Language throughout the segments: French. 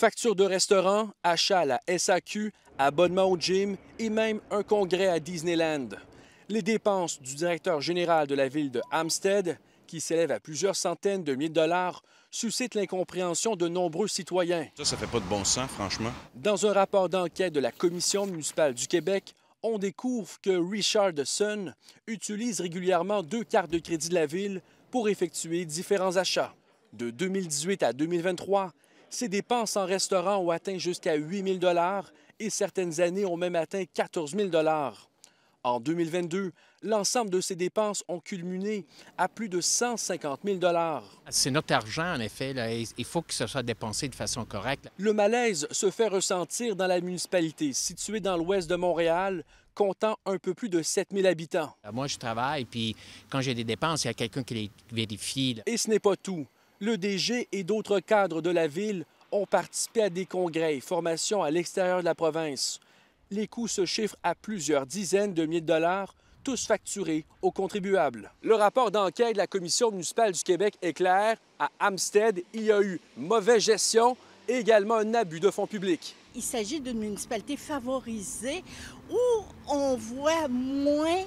Factures de restaurant, achats à la SAQ, abonnement au gym et même un congrès à Disneyland. Les dépenses du directeur général de la ville de Hampstead, qui s'élève à plusieurs centaines de milliers de dollars, suscitent l'incompréhension de nombreux citoyens. Ça, ça fait pas de bon sens, franchement. Dans un rapport d'enquête de la Commission municipale du Québec, on découvre que Richard Sun utilise régulièrement deux cartes de crédit de la ville pour effectuer différents achats. De 2018 à 2023, ses dépenses en restaurant ont atteint jusqu'à 8 000 et certaines années ont même atteint 14 000 en 2022, l'ensemble de ces dépenses ont culminé à plus de 150 000 C'est notre argent, en effet. Il faut que ce soit dépensé de façon correcte. Le malaise se fait ressentir dans la municipalité, située dans l'ouest de Montréal, comptant un peu plus de 7 000 habitants. Moi, je travaille, puis quand j'ai des dépenses, il y a quelqu'un qui les vérifie. Et ce n'est pas tout le DG et d'autres cadres de la ville ont participé à des congrès et formations à l'extérieur de la province. Les coûts se chiffrent à plusieurs dizaines de milliers de dollars, tous facturés aux contribuables. Le rapport d'enquête de la Commission municipale du Québec est clair. À Hampstead, il y a eu mauvaise gestion et également un abus de fonds publics. Il s'agit d'une municipalité favorisée où on voit moins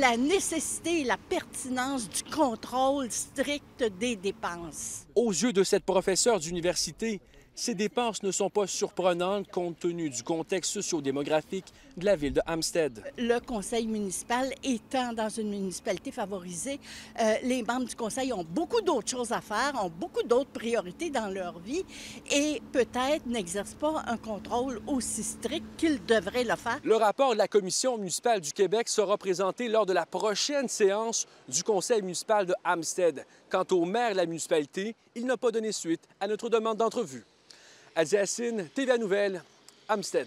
la nécessité la pertinence du contrôle strict des dépenses. Aux yeux de cette professeure d'université, ces dépenses ne sont pas surprenantes compte tenu du contexte sociodémographique de la ville de Hampstead. Le conseil municipal étant dans une municipalité favorisée, euh, les membres du conseil ont beaucoup d'autres choses à faire, ont beaucoup d'autres priorités dans leur vie et peut-être n'exercent pas un contrôle aussi strict qu'ils devraient le faire. Le rapport de la Commission municipale du Québec sera présenté lors de la prochaine séance du conseil municipal de Hampstead. Quant au maire de la municipalité, il n'a pas donné suite à notre demande d'entrevue. Adjacine, TVA Nouvelle, Amstead.